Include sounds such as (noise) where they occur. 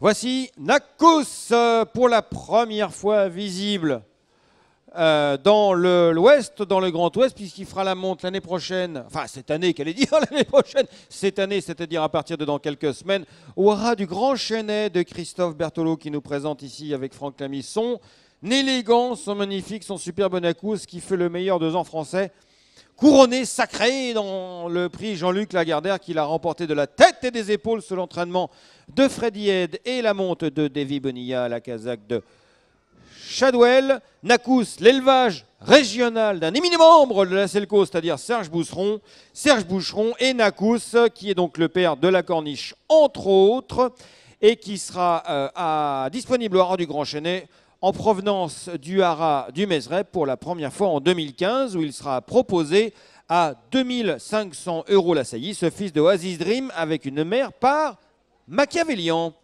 Voici nakos euh, pour la première fois visible euh, dans l'Ouest, dans le Grand Ouest, puisqu'il fera la monte l'année prochaine, enfin cette année qu'elle est dire, (laughs) l'année prochaine, cette année, c'est-à-dire à partir de dans quelques semaines, au du Grand Chenet de Christophe Berthelot qui nous présente ici avec Franck Lamisson. son élégant, son magnifique, son superbe Nakus qui fait le meilleur deux ans français couronné, sacré dans le prix Jean-Luc Lagardère qu'il a remporté de la tête et des épaules sous l'entraînement de Freddy Head et la monte de Davy Bonilla à la casaque de Chadwell. Nakous, l'élevage régional d'un éminent membre de la Selco, c'est-à-dire Serge Boucheron, Serge Boucheron et Nakous, qui est donc le père de la corniche, entre autres, et qui sera euh, disponible au rang du Grand Chenet en provenance du Hara du Mesrep pour la première fois en 2015 où il sera proposé à 2500 euros la saillie, ce fils de Oasis Dream avec une mère par Machiavellian.